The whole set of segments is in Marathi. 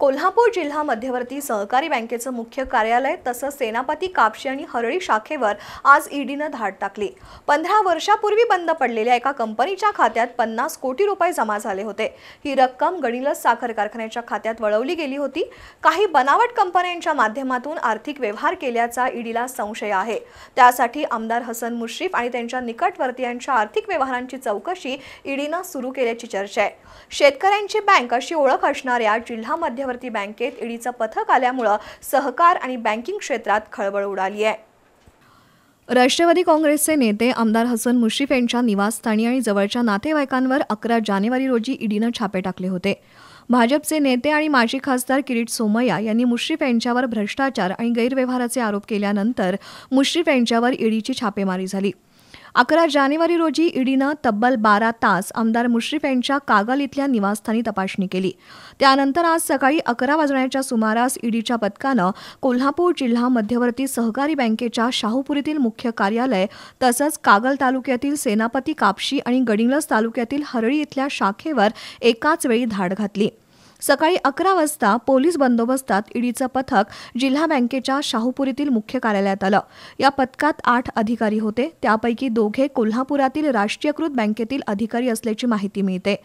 कोल्हापूर जिल्हा मध्यवर्ती सहकारी बँकेचं मुख्य कार्यालय तसंच सेनापती कापशी आणि हरळी शाखेवर आज ईडीनं धाड टाकली पंधरा वर्षापूर्वी बंद पडलेल्या एका कंपनीच्या खात्यात पन्नास कोटी रुपये जमा झाले होते ही रक्कम गणिलस साखर कारखान्याच्या खात्यात वळवली गेली होती काही बनावट कंपन्यांच्या माध्यमातून आर्थिक व्यवहार केल्याचा ईडीला संशय आहे त्यासाठी आमदार हसन मुश्रीफ आणि त्यांच्या निकटवर्तीयांच्या आर्थिक व्यवहारांची चौकशी ईडीनं सुरू केल्याची चर्चा आहे शेतकऱ्यांची बँक अशी ओळख असणाऱ्या जिल्हा मध्य मध्यवर्ती बँकेत ईडीचं पथक आल्यामुळं सहकार आणि बँकिंग क्षेत्रात खळबळ उडाली आहे राष्ट्रवादी काँग्रेसचे नेते आमदार हसन मुश्रीफ यांच्या निवासस्थानी आणि जवळच्या नातेवाईकांवर अकरा जानेवारी रोजी ईडीनं छापे टाकले होते भाजपचे नेते आणि माजी खासदार किरीट सोमय्या यांनी मुश्रीफ यांच्यावर भ्रष्टाचार आणि गैरव्यवहाराचे आरोप केल्यानंतर मुश्रीफ यांच्यावर ईडीची छापेमारी झाली अकरा जानेवारी रोजी ईडीनं तब्बल बारा तास आमदार मुश्रीफ यांच्या कागल इथल्या निवासस्थानी तपासणी केली त्यानंतर आज सकाळी अकरा वाजण्याच्या सुमारास ईडीच्या पथकानं कोल्हापूर जिल्हा मध्यवर्ती सहकारी बँकेच्या शाहूपुरीतील मुख्य कार्यालय तसंच कागल तालुक्यातील सेनापती कापशी आणि गडिंगलज तालुक्यातील हरळी इथल्या शाखेवर एकाच वेळी धाड घातली सकाळी अकरा वाजता पोलीस बंदोबस्तात ईडीचं पथक जिल्हा बँकेच्या शाहूपुरीतील मुख्य कार्यालयात आलं या पथकात आठ अधिकारी होते त्यापैकी दोघे कोल्हापुरातील राष्ट्रीयकृत बँकेतील अधिकारी असल्याची माहिती मिळते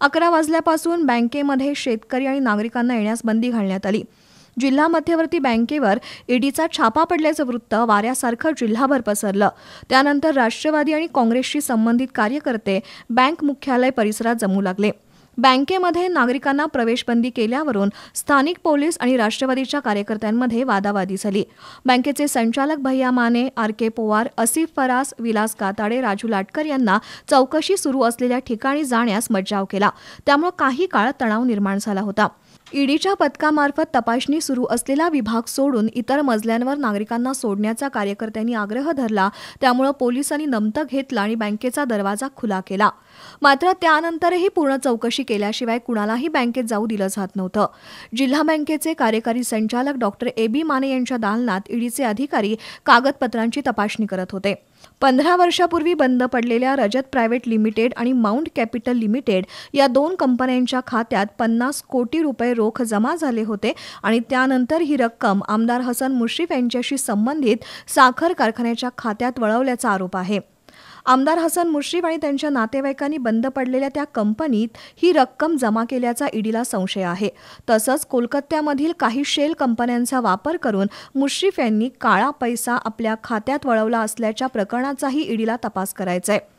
अकरा वाजल्यापासून बँकेमध्ये शेतकरी आणि नागरिकांना येण्यास बंदी घालण्यात आली जिल्हा मध्यवर्ती बँकेवर ईडीचा छापा पडल्याचं वृत्त वाऱ्यासारखं जिल्हाभर पसरलं त्यानंतर राष्ट्रवादी आणि काँग्रेसशी संबंधित कार्यकर्ते बँक मुख्यालय परिसरात जमू लागले बँकेमध्ये नागरिकांना प्रवेशबंदी केल्यावरून स्थानिक पोलीस आणि राष्ट्रवादीच्या कार्यकर्त्यांमध्ये वादावादी झाली बँकेचे संचालक भैया माने आर के पोवार असिफ फरास विलास काताडे राजू लाटकर यांना चौकशी सुरू असलेल्या ठिकाणी जाण्यास मज्जाव केला त्यामुळे काही काळ तणाव निर्माण झाला होता ईडीच्या पथकामार्फत तपासणी सुरू असलेला विभाग सोडून इतर मजल्यांवर नागरिकांना सोडण्याचा कार्यकर्त्यांनी आग्रह धरला त्यामुळे पोलिसांनी नमतं घेतलं आणि बँकेचा दरवाजा खुला केला मात्र त्यानंतरही पूर्ण चौकशी केल्याशिवाय कुणालाही बँकेत जाऊ दिलं जात नव्हतं जिल्हा बँकेचे कार्यकारी संचालक डॉक्टर ए बी माने यांच्या दालनात ईडीचे अधिकारी कागदपत्रांची तपासणी करत होते पंधरा वर्षापूर्वी बंद पडलेल्या रजत प्रायव्हेट लिमिटेड आणि माउंट कॅपिटल लिमिटेड या दोन कंपन्यांच्या खात्यात पन्नास कोटी रुपये रोख जमा झाले होते आणि त्यानंतर ही रक्कम आमदार हसन मुश्रीफ यांच्याशी संबंधित साखर कारखान्याच्या खात्यात वळवल्याचा आरोप आहे आमदार हसन मुश्रीफ आणि त्यांच्या नातेवाईकांनी बंद पडलेल्या त्या कंपनीत ही रक्कम जमा केल्याचा ईडीला संशय आहे तसंच कोलकात्यामधील काही शेल कंपन्यांचा वापर करून मुश्रीफ यांनी काळा पैसा आपल्या खात्यात वळवला असल्याच्या प्रकरणाचाही ईडीला तपास करायचा आहे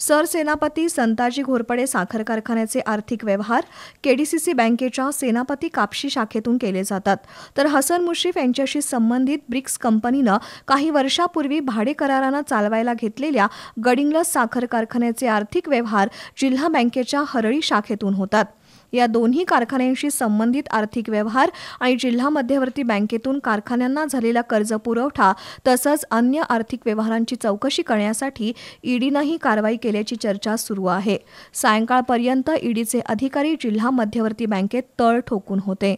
सरसेनापती संताजी घोरपडे साखर कारखान्याचे आर्थिक व्यवहार केडीसीसी बँकेच्या सेनापती कापशी शाखेतून केले जातात तर हसन मुश्रीफ यांच्याशी संबंधित ब्रिक्स कंपनीनं काही वर्षापूर्वी भाडे करारानं चालवायला घेतलेल्या गडिंगलस साखर कारखान्याचे आर्थिक व्यवहार जिल्हा बँकेच्या हरळी शाखेतून होतात या दोन्ही कारखान्यांशी संबंधित आर्थिक व्यवहार आणि जिल्हा मध्यवर्ती बँकेतून कारखान्यांना झालेला कर्ज पुरवठा तसंच अन्य आर्थिक व्यवहारांची चौकशी करण्यासाठी ईडीनं ही कारवाई केल्याची चर्चा सुरू आहे सायंकाळपर्यंत ईडीचे अधिकारी जिल्हा मध्यवर्ती बँकेत तळ ठोकून होते